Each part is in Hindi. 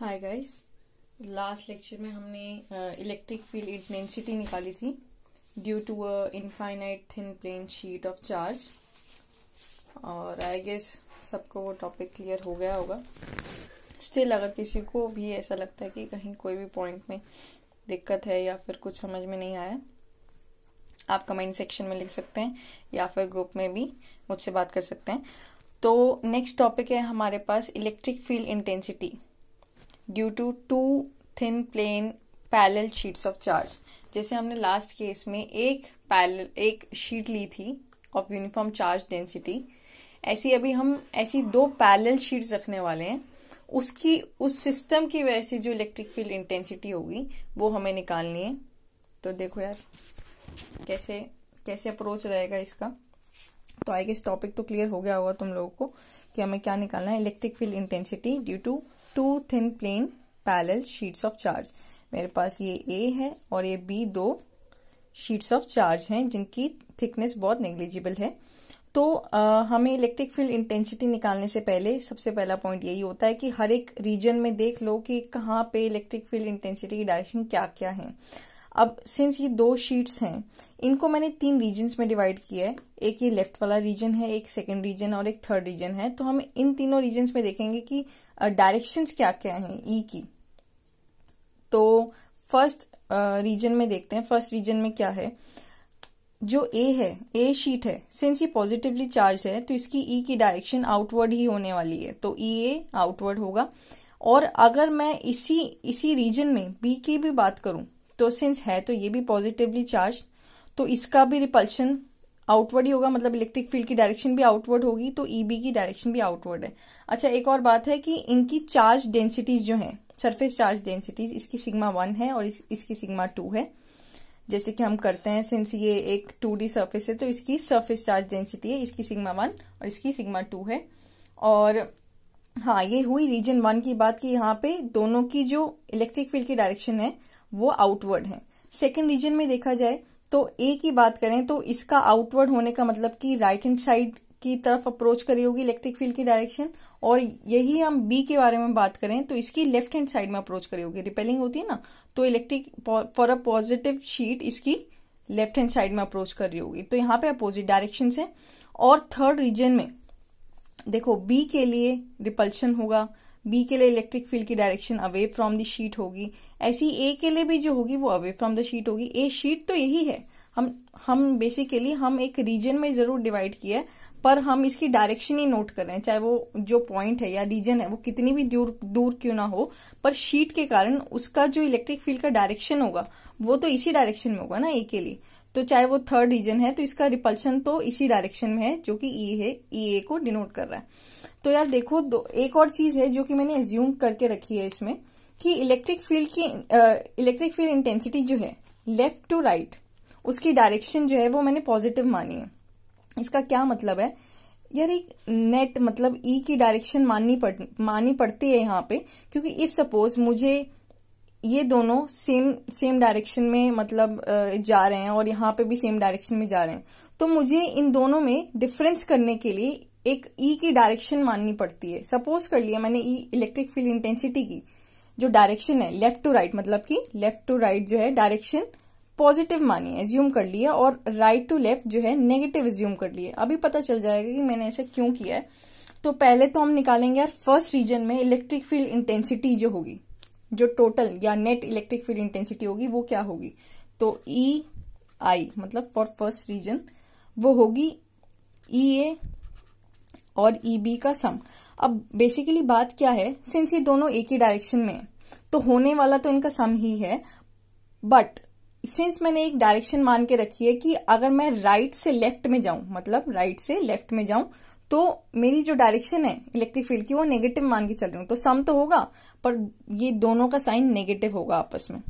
हाय गाइस लास्ट लेक्चर में हमने इलेक्ट्रिक फील्ड इंटेंसिटी निकाली थी due to a infinite thin plane sheet of charge और आई गेस सबको वो टॉपिक क्लियर हो गया होगा स्टिल अगर किसी को भी ऐसा लगता है कि कहीं कोई भी पॉइंट में दिक्कत है या फिर कुछ समझ में नहीं आया आप कमेंट सेक्शन में लिख सकते हैं या फिर ग्रुप में भी मुझसे बात कर सकते हैं तो नेक्स्ट टॉपिक है हमारे पास electric field intensity due to two thin plane parallel sheets of charge जैसे हमने लास्ट केस में एक पैरेलल एक शीट ली थी ऑफ यूनिफॉर्म चार्ज डेंसिटी ऐसी अभी हम ऐसी दो पैरेलल शीट्स रखने वाले हैं उसकी उस सिस्टम की वजह से जो इलेक्ट्रिक फील्ड इंटेंसिटी होगी वो हमें निकालनी है तो देखो यार कैसे कैसे अप्रोच रहेगा इसका तो आई गेस टॉपिक तो क्लियर हो गया होगा तुम लोगों को कि हमें क्या निकालना है electric field intensity due to two thin plane parallel sheets of charge मेरे पास ये ए है और ये बी दो शीट्स ऑफ चार्ज हैं जिनकी थिकनेस बहुत नेग्लिजिबल है तो आ, हमें इलेक्ट्रिक फील्ड इंटेंसिटी निकालने से पहले सबसे पहला पॉइंट यही होता है कि हर एक रीजन में देख लो कि कहाँ पे इलेक्ट्रिक फील्ड इंटेंसिटी की डायरेक्शन क्या क्या है अब सिंस ये दो शीट्स हैं इनको मैंने तीन रीजन्स में डिवाइड किया है एक ये लेफ्ट वाला रीजन है एक सेकेंड रीजन और एक थर्ड रीजन है तो हम इन तीनों रीजन्स में देखेंगे कि डायरेक्शंस क्या क्या हैं ई e की तो फर्स्ट रीजन में देखते हैं फर्स्ट रीजन में क्या है जो ए है ए शीट है सिंस ये पॉजिटिवली चार्ज है तो इसकी ई e की डायरेक्शन आउटवर्ड ही होने वाली है तो ई ए आउटवर्ड होगा और अगर मैं इसी इसी रीजन में बी की भी बात करूं तो सिंस है तो ये भी पॉजिटिवली चार्ज तो इसका भी रिपल्शन आउटवर्ड ही होगा मतलब इलेक्ट्रिक फील्ड की डायरेक्शन भी आउटवर्ड होगी तो ईबी e की डायरेक्शन भी आउटवर्ड है अच्छा एक और बात है कि इनकी चार्ज डेंसिटीज जो है सरफेस चार्ज डेंसिटीज इसकी सिग्मा वन है और इस, इसकी सिग्मा टू है जैसे कि हम करते हैं सिंस ये एक टू डी सर्फेस है तो इसकी सर्फेस चार्ज डेंसिटी है इसकी सिग्मा वन और इसकी सिग्मा टू है और हाँ ये हुई रीजन वन की बात कि यहाँ पे दोनों की जो इलेक्ट्रिक फील्ड की डायरेक्शन है वो आउटवर्ड है सेकेंड रीजन में देखा जाए तो ए की बात करें तो इसका आउटवर्ड होने का मतलब कि राइट हैंड साइड की तरफ अप्रोच करी होगी इलेक्ट्रिक फील्ड की डायरेक्शन और यही हम बी के बारे में बात करें तो इसकी लेफ्ट हैंड साइड में अप्रोच करी होगी रिपेलिंग होती है ना तो electric for a positive sheet इसकी लेफ्ट हैंड साइड में अप्रोच कर रही होगी तो यहां पे अपोजिट डायरेक्शन है और थर्ड रीजन में देखो बी के लिए रिपल्शन होगा बी के लिए इलेक्ट्रिक फील्ड की direction away from the sheet होगी ऐसी ए के लिए भी जो होगी वो अवे फ्रॉम द शीट होगी ए शीट तो यही है हम हम बेसिकली हम एक रीजन में जरूर डिवाइड किया है पर हम इसकी डायरेक्शन ही नोट करें चाहे वो जो पॉइंट है या रीजन है वो कितनी भी दूर दूर क्यों ना हो पर शीट के कारण उसका जो इलेक्ट्रिक फील्ड का डायरेक्शन होगा वो तो इसी डायरेक्शन में होगा ना ए के लिए तो चाहे वो थर्ड रीजन है तो इसका रिपल्शन तो इसी डायरेक्शन में है जो कि ई e है ई e ए को डिनोट कर रहा है तो यार देखो दो एक और चीज है जो कि मैंने एज्यूम करके रखी है इसमें कि इलेक्ट्रिक फील्ड की इलेक्ट्रिक फील्ड इंटेंसिटी जो है लेफ्ट टू राइट उसकी डायरेक्शन जो है वो मैंने पॉजिटिव मानी है इसका क्या मतलब है यार एक नेट मतलब ई e की डायरेक्शन माननी पड़ मानी पड़ती है यहाँ पे क्योंकि इफ सपोज मुझे ये दोनों सेम सेम डायरेक्शन में मतलब जा रहे हैं और यहां पे भी सेम डायरेक्शन में जा रहे हैं तो मुझे इन दोनों में डिफरेंस करने के लिए एक ई e की डायरेक्शन माननी पड़ती है सपोज कर लिया मैंने ई इलेक्ट्रिक फील्ड इंटेंसिटी की जो डायरेक्शन है लेफ्ट टू राइट मतलब कि लेफ्ट टू राइट जो है डायरेक्शन पॉजिटिव मानी एज्यूम कर लिया और राइट टू लेफ्ट जो है नेगेटिव एज्यूम कर लिया अभी पता चल जाएगा कि मैंने ऐसा क्यों किया है तो पहले तो हम निकालेंगे यार फर्स्ट रीजन में इलेक्ट्रिक फील्ड इंटेंसिटी जो होगी जो टोटल या नेट इलेक्ट्रिक फील्ड इंटेंसिटी होगी वो क्या होगी तो ई e आई मतलब फॉर फर्स्ट रीजन वो होगी ई e ए और ई e बी का सम अब बेसिकली बात क्या है सिंस ये दोनों एक ही डायरेक्शन में है तो होने वाला तो इनका सम ही है बट सिंस मैंने एक डायरेक्शन मान के रखी है कि अगर मैं राइट right से लेफ्ट में जाऊं मतलब राइट right से लेफ्ट में जाऊं तो मेरी जो डायरेक्शन है इलेक्ट्रिक फील्ड की वो नेगेटिव मान के चल रही हूँ तो सम तो होगा पर ये दोनों का साइन नेगेटिव होगा आपस में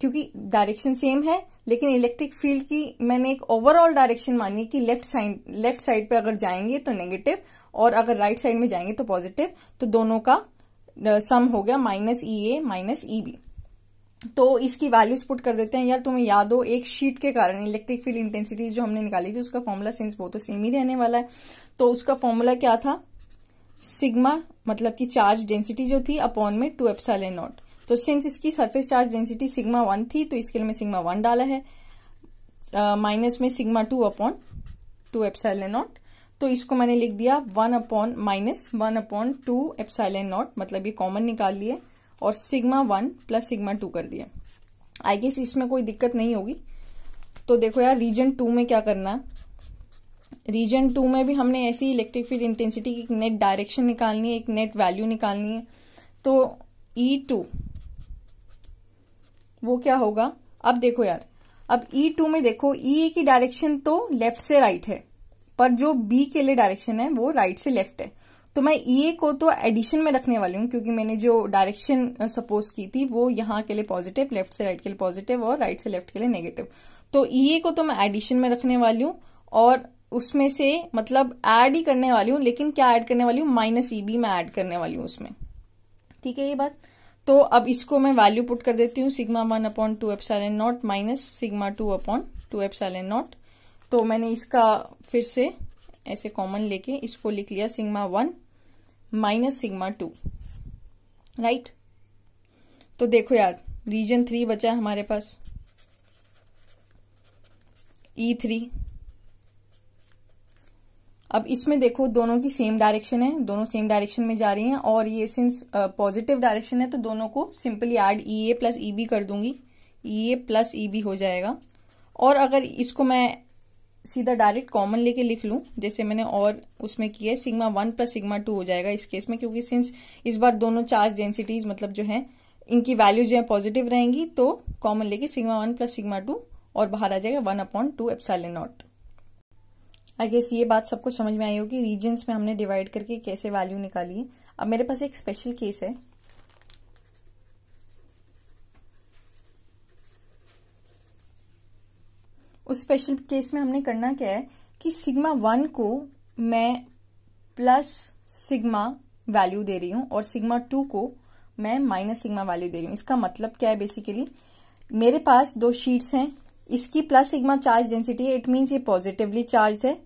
क्योंकि डायरेक्शन सेम है लेकिन इलेक्ट्रिक फील्ड की मैंने एक ओवरऑल डायरेक्शन मानी कि लेफ्ट साइड लेफ्ट साइड पे अगर जाएंगे तो नेगेटिव और अगर राइट right साइड में जाएंगे तो पॉजिटिव तो दोनों का सम हो गया minus E A minus E B तो इसकी वैल्यूज पुट कर देते हैं यार तुम्हें याद हो एक शीट के कारण इलेक्ट्रिक फील्ड इंटेंसिटी जो हमने निकाली थी उसका फॉर्मूला सेंस वो तो सेम ही रहने वाला है तो उसका फॉर्मूला क्या था सिग्मा मतलब कि चार्ज डेंसिटी जो थी अपॉन में टू एप्साइलन नॉट तो सिंस इसकी surface charge density sigma one थी तो इसके लिए मैं सिग्मा वन डाला है माइनस uh, में sigma two upon two epsilon naught तो इसको मैंने लिख दिया one upon minus one upon two epsilon naught मतलब ये कॉमन निकाल लिए और sigma one plus sigma two कर दिया आई गेस इसमें कोई दिक्कत नहीं होगी तो देखो यार रीजन टू में क्या करना है रीजन टू में भी हमने ऐसी इलेक्ट्रिक फील्ड इंटेंसिटी की एक नेट डायरेक्शन निकालनी है एक नेट वैल्यू निकालनी है तो ई e टू वो क्या होगा अब देखो यार अब ई e टू में देखो ई e की डायरेक्शन तो लेफ्ट से राइट है पर जो बी के लिए डायरेक्शन है वो राइट से लेफ्ट है तो मैं ई को तो एडिशन में रखने वाली हूं क्योंकि मैंने जो डायरेक्शन सपोज की थी वो यहां के लिए पॉजिटिव लेफ्ट से राइट के लिए पॉजिटिव और राइट से लेफ्ट के लिए नेगेटिव तो ई को तो मैं एडिशन में रखने वाली हूँ और उसमें से मतलब ऐड ही करने वाली हूं लेकिन क्या ऐड करने वाली हूँ माइनस ई बी मैं ऐड करने वाली हूँ उसमें ठीक है ये बात तो अब इसको मैं वैल्यू पुट कर देती हूँ sigma one upon two epsilon naught minus sigma two upon two epsilon naught तो मैंने इसका फिर से ऐसे कॉमन लेके इसको लिख लिया sigma one minus sigma two right तो देखो यार रीजन थ्री बचा हमारे पास ई e थ्री अब इसमें देखो दोनों की सेम डायरेक्शन है दोनों सेम डायरेक्शन में जा रही हैं और ये सिंस पॉजिटिव डायरेक्शन है तो दोनों को simply add E A plus E B कर दूंगी ई ए प्लस ई बी हो जाएगा और अगर इसको मैं सीधा डायरेक्ट कॉमन लेके लिख लूं जैसे मैंने और उसमें किया है sigma one plus sigma two हो जाएगा इस केस में क्योंकि सिंस इस बार दोनों चार्ज डेंसिटीज मतलब जो है इनकी वैल्यू जो है पॉजिटिव रहेंगी तो कॉमन लेके sigma one plus sigma two और बाहर आ जाएगा one upon two epsilon naught I guess ये बात सबको समझ में आई होगी रीजन्स में हमने डिवाइड करके कैसे वैल्यू निकाली है अब मेरे पास एक स्पेशल केस है उस स्पेशल केस में हमने करना क्या है कि सिग्मा वन को मैं प्लस सिग्मा वैल्यू दे रही हूं और सिग्मा टू को मैं माइनस सिग्मा वैल्यू दे रही हूं इसका मतलब क्या है बेसिकली मेरे पास दो शीट्स हैं इसकी प्लस सिग्मा चार्ज डेंसिटी है इट मीन्स ये पॉजिटिवली चार्ज है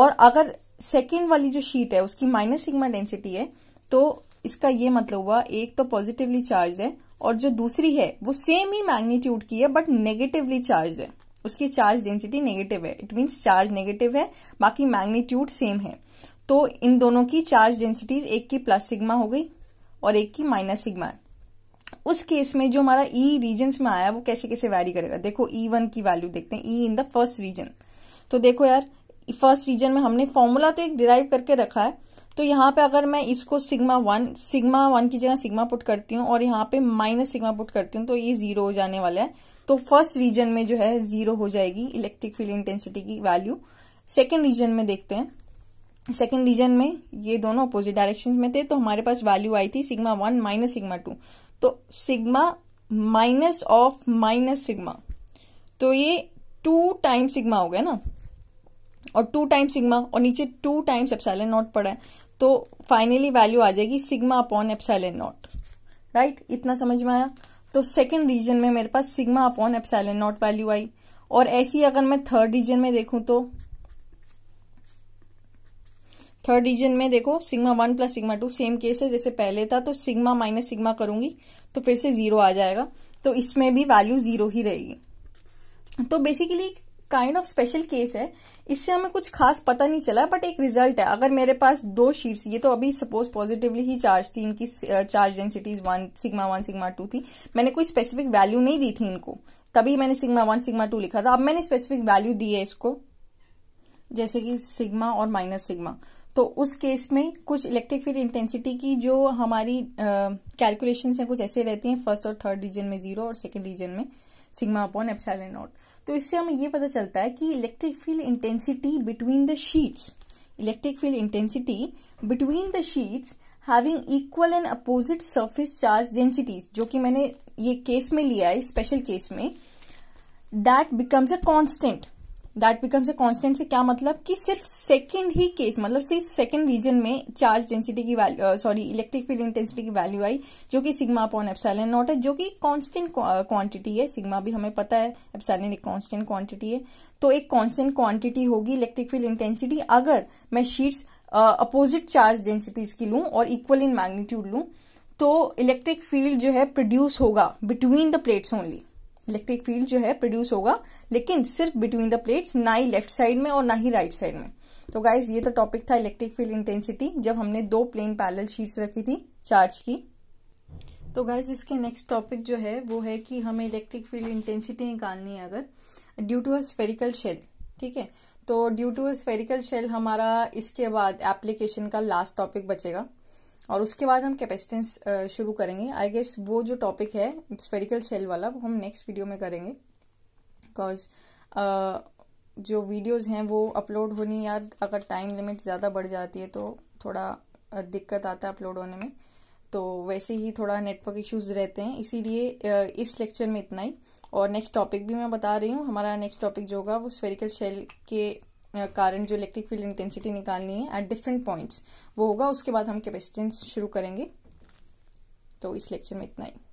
और अगर सेकेंड वाली जो शीट है उसकी माइनस सिग्मा डेंसिटी है तो इसका ये मतलब हुआ एक तो पॉजिटिवली चार्ज है और जो दूसरी है वो सेम ही मैग्नीट्यूड की है बट नेगेटिवली चार्ज है उसकी चार्ज डेंसिटी नेगेटिव है इट मीन्स चार्ज नेगेटिव है बाकी मैग्नीट्यूड सेम है तो इन दोनों की चार्ज डेंसिटीज एक की प्लस सिग्मा हो गई और एक की माइनस सिग्मा है उस केस में जो हमारा ई e में आया वो कैसे कैसे वैरी करेगा देखो ई e वन की वैल्यू देखते हैं E in the first region तो देखो यार फर्स्ट रीजन में हमने फॉर्मूला तो एक डिराइव करके रखा है तो यहाँ पे अगर मैं इसको सिग्मा वन सिग्मा वन की जगह सिग्मा पुट करती हूँ और यहाँ पे माइनस सिग्मा पुट करती हूँ तो ये जीरो हो जाने वाला है तो फर्स्ट रीजन में जो है जीरो हो जाएगी इलेक्ट्रिक फील्ड इंटेंसिटी की वैल्यू सेकेंड रीजन में देखते हैं सेकेंड रीजन में ये दोनों अपोजिट डायरेक्शन में थे तो हमारे पास वैल्यू आई थी sigma one minus sigma two तो sigma minus of minus sigma तो ये टू टाइम सिग्मा हो गया ना और टू टाइम सिग्मा और नीचे टू टाइम्स एप्साइलन नॉट पड़ा है तो फाइनली वैल्यू आ जाएगी sigma upon epsilon naught right इतना समझ में आया तो सेकेंड रीजन में मेरे पास sigma upon epsilon naught value आई और ऐसी अगर मैं थर्ड रीजन में देखूं तो थर्ड रीजन में देखो sigma one plus sigma two same case है जैसे पहले था तो सिग्मा माइनस सिग्मा करूंगी तो फिर से जीरो आ जाएगा तो इसमें भी वैल्यू जीरो ही रहेगी तो basically kind of special case है इससे हमें कुछ खास पता नहीं चला बट एक रिजल्ट है अगर मेरे पास दो शीट्स ये तो अभी सपोज पॉजिटिवली ही चार्ज थी इनकी charge densities one sigma one sigma two थी मैंने कोई स्पेसिफिक वैल्यू नहीं दी थी इनको तभी मैंने सिग्मा वन सिग्मा टू लिखा था अब मैंने स्पेसिफिक वैल्यू दी है इसको जैसे कि सिग्मा और माइनस सिग्मा तो उस केस में कुछ इलेक्ट्रिक फील्ड इंटेंसिटी की जो हमारी कैलकुलेशन uh, हैं कुछ ऐसे रहती हैं फर्स्ट और थर्ड रीजन में जीरो और सेकेंड रीजन में सिग्मा अपॉन एपसाइल नॉट तो इससे हमें यह पता चलता है कि electric field intensity between the sheets electric field intensity between the sheets having equal and opposite surface charge densities जो कि मैंने ये केस में लिया है स्पेशल केस में that becomes a constant that becomes a constant से क्या मतलब कि सिर्फ सेकेंड ही केस मतलब सिर्फ सेकंड रीजन में चार्ज डेंसिटी की value sorry electric field intensity की वैल्यू आई जो कि सिग्मा अपॉन एप्सैलिन नॉट है जो कि कॉन्स्टेंट क्वांटिटी है सिग्मा भी हमें पता है एप्सिलॉन एक कॉन्स्टेंट क्वांटिटी है तो एक कॉन्स्टेंट क्वांटिटी होगी इलेक्ट्रिक फील्ड इंटेंसिटी अगर मैं शीट्स अपोजिट चार्ज डेंसिटीज की लूँ और इक्वल इन मैग्नीट्यूड लूँ तो इलेक्ट्रिक फील्ड जो है प्रोड्यूस होगा between the plates only electric field जो है प्रोड्यूस होगा लेकिन सिर्फ बिटवीन द प्लेट्स ना ही लेफ्ट साइड में और ना ही राइट right साइड में तो गाइज ये तो टॉपिक था इलेक्ट्रिक फील्ड इंटेंसिटी जब हमने दो प्लेन पैरल शीट्स रखी थी चार्ज की तो गाइज इसके नेक्स्ट टॉपिक जो है वो है कि हमें इलेक्ट्रिक फील्ड इंटेंसिटी निकालनी है अगर due to a spherical shell ठीक है तो due to a spherical shell हमारा इसके बाद एप्लीकेशन का लास्ट टॉपिक बचेगा और उसके बाद हम कैपेसिटेंस शुरू करेंगे आई गेस वो जो टॉपिक है स्फेरिकल शेल वाला वो हम नेक्स्ट वीडियो में करेंगे बिकॉज uh, जो वीडियोस हैं वो अपलोड होनी या अगर टाइम लिमिट ज़्यादा बढ़ जाती है तो थोड़ा दिक्कत आता है अपलोड होने में तो वैसे ही थोड़ा नेटवर्क इश्यूज रहते हैं इसीलिए इस लेक्चर में इतना ही और नेक्स्ट टॉपिक भी मैं बता रही हूँ हमारा नेक्स्ट टॉपिक जो होगा वो स्फेरिकल शेल के करंट जो इलेक्ट्रिक फील्ड इंटेंसिटी निकालनी है एट डिफरेंट पॉइंट्स वो होगा उसके बाद हम कैपेसिटेंस शुरू करेंगे तो इस लेक्चर में इतना ही